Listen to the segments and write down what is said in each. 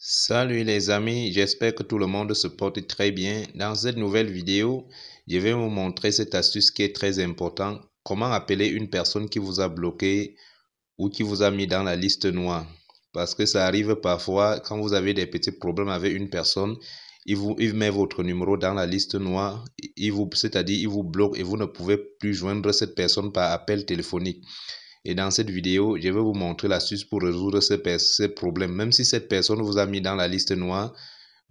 Salut les amis, j'espère que tout le monde se porte très bien. Dans cette nouvelle vidéo, je vais vous montrer cette astuce qui est très importante. Comment appeler une personne qui vous a bloqué ou qui vous a mis dans la liste noire. Parce que ça arrive parfois quand vous avez des petits problèmes avec une personne, il, vous, met votre numéro dans la liste noire, c'est-à-dire il vous bloque et vous ne pouvez plus joindre cette personne par appel téléphonique. Et dans cette vidéo, je vais vous montrer l'astuce pour résoudre ce, problème. Même si cette personne vous a mis dans la liste noire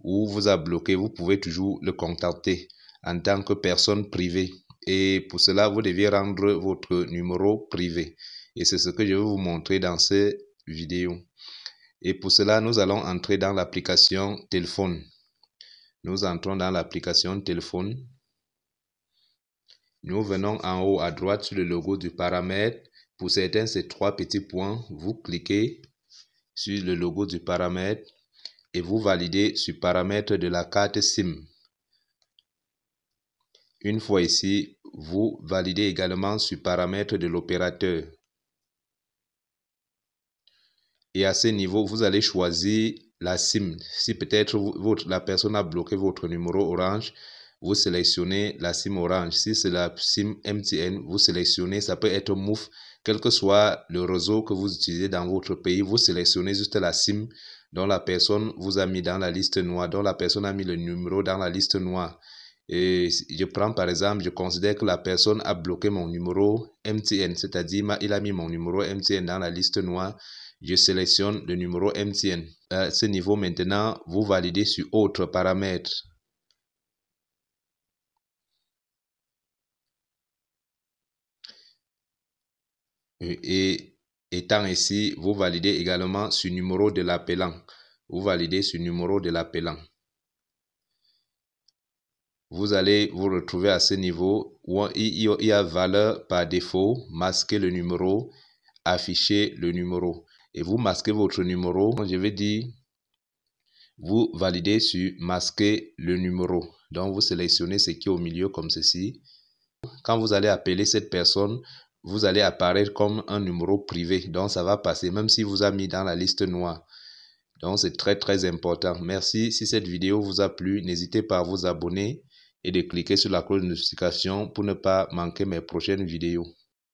ou vous a bloqué, vous pouvez toujours le contacter en tant que personne privée. Et pour cela, vous devez rendre votre numéro privé. Et c'est ce que je vais vous montrer dans cette vidéo. Et pour cela, nous allons entrer dans l'application téléphone. Nous entrons dans l'application téléphone. Nous venons en haut à droite sur le logo du paramètre pour certains, ces trois petits points, vous cliquez sur le logo du paramètre et vous validez sur paramètre de la carte SIM. Une fois ici, vous validez également sur paramètre de l'opérateur. Et à ce niveau, vous allez choisir la SIM. Si peut-être la personne a bloqué votre numéro orange, vous sélectionnez la SIM Orange. Si c'est la SIM MTN, vous sélectionnez, ça peut être MOUF, quel que soit le réseau que vous utilisez dans votre pays, vous sélectionnez juste la SIM dont la personne vous a mis dans la liste noire, dont la personne a mis le numéro dans la liste noire. Et je prends par exemple, je considère que la personne a bloqué mon numéro MTN, c'est-à-dire il a mis mon numéro MTN dans la liste noire. Je sélectionne le numéro MTN. À ce niveau, maintenant, vous validez sur autres paramètres. Euh, et étant ici, vous validez également ce numéro de l'appelant. Vous validez ce numéro de l'appelant. Vous allez vous retrouver à ce niveau où il y a valeur par défaut, masquer le numéro, afficher le numéro. Et vous masquez votre numéro. Je vais dire, vous validez sur masquer le numéro. Donc, vous sélectionnez ce qui est au milieu comme ceci. Quand vous allez appeler cette personne, vous allez apparaître comme un numéro privé. Donc, ça va passer, même si vous a mis dans la liste noire. Donc, c'est très, très important. Merci. Si cette vidéo vous a plu, n'hésitez pas à vous abonner et de cliquer sur la cloche de notification pour ne pas manquer mes prochaines vidéos.